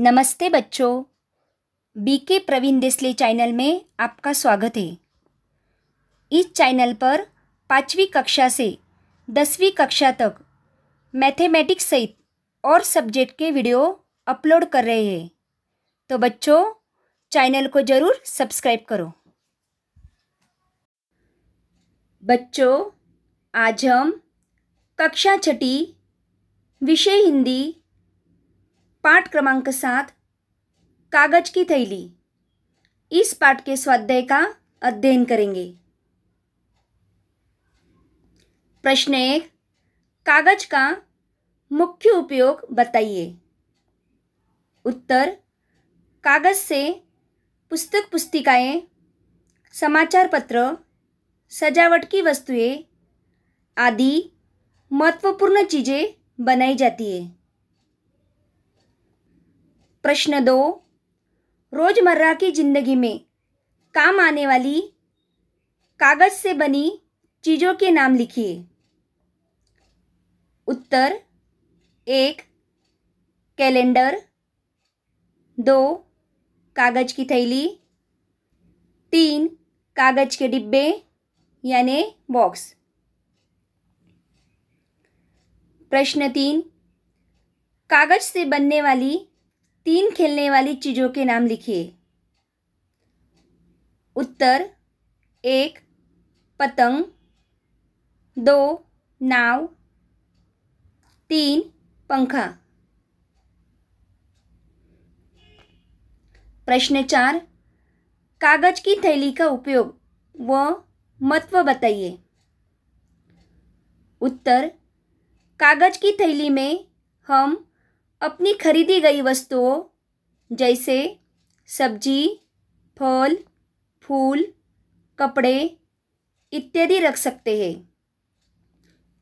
नमस्ते बच्चों BK Praveen देसले channel में आपका स्वागत है इस चैनल पर पाँचवीं कक्षा से दसवीं कक्षा तक मैथमेटिक्स सहित और सब्जेक्ट के वीडियो अपलोड कर रहे हैं तो बच्चों चैनल को ज़रूर सब्सक्राइब करो बच्चों आज हम कक्षा छठी विषय हिंदी पाठ क्रमांक सात कागज की थैली इस पाठ के स्वाध्याय का अध्ययन करेंगे प्रश्न एक कागज का मुख्य उपयोग बताइए उत्तर कागज से पुस्तक पुस्तिकाएं समाचार पत्र सजावट की वस्तुएं आदि महत्वपूर्ण चीज़ें बनाई जाती है प्रश्न दो रोज़मर्रा की ज़िंदगी में काम आने वाली कागज़ से बनी चीज़ों के नाम लिखिए उत्तर एक कैलेंडर दो कागज़ की थैली तीन कागज़ के डिब्बे यानी बॉक्स प्रश्न तीन कागज़ से बनने वाली तीन खेलने वाली चीज़ों के नाम लिखिए उत्तर एक पतंग दो नाव तीन पंखा प्रश्न चार कागज की थैली का उपयोग व महत्व बताइए उत्तर कागज की थैली में हम अपनी खरीदी गई वस्तुओं जैसे सब्जी फल फूल कपड़े इत्यादि रख सकते हैं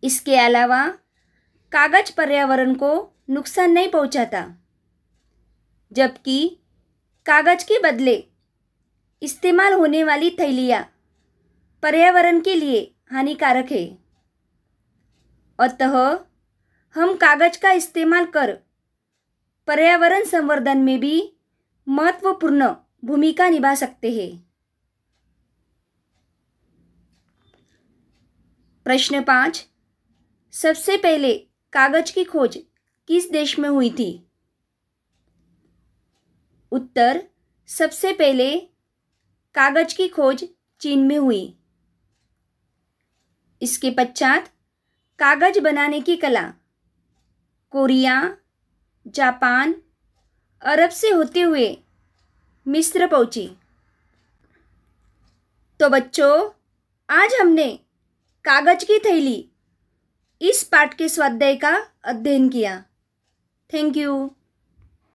इसके अलावा कागज पर्यावरण को नुकसान नहीं पहुंचाता जबकि कागज के बदले इस्तेमाल होने वाली थैलियाँ पर्यावरण के लिए हानिकारक है अतः हम कागज का इस्तेमाल कर पर्यावरण संवर्धन में भी महत्वपूर्ण भूमिका निभा सकते हैं प्रश्न पाँच सबसे पहले कागज की खोज किस देश में हुई थी उत्तर सबसे पहले कागज की खोज चीन में हुई इसके पश्चात कागज बनाने की कला कोरिया जापान अरब से होते हुए मिस्र पहुंची तो बच्चों आज हमने कागज की थैली इस पाठ के स्वाध्याय का अध्ययन किया थैंक यू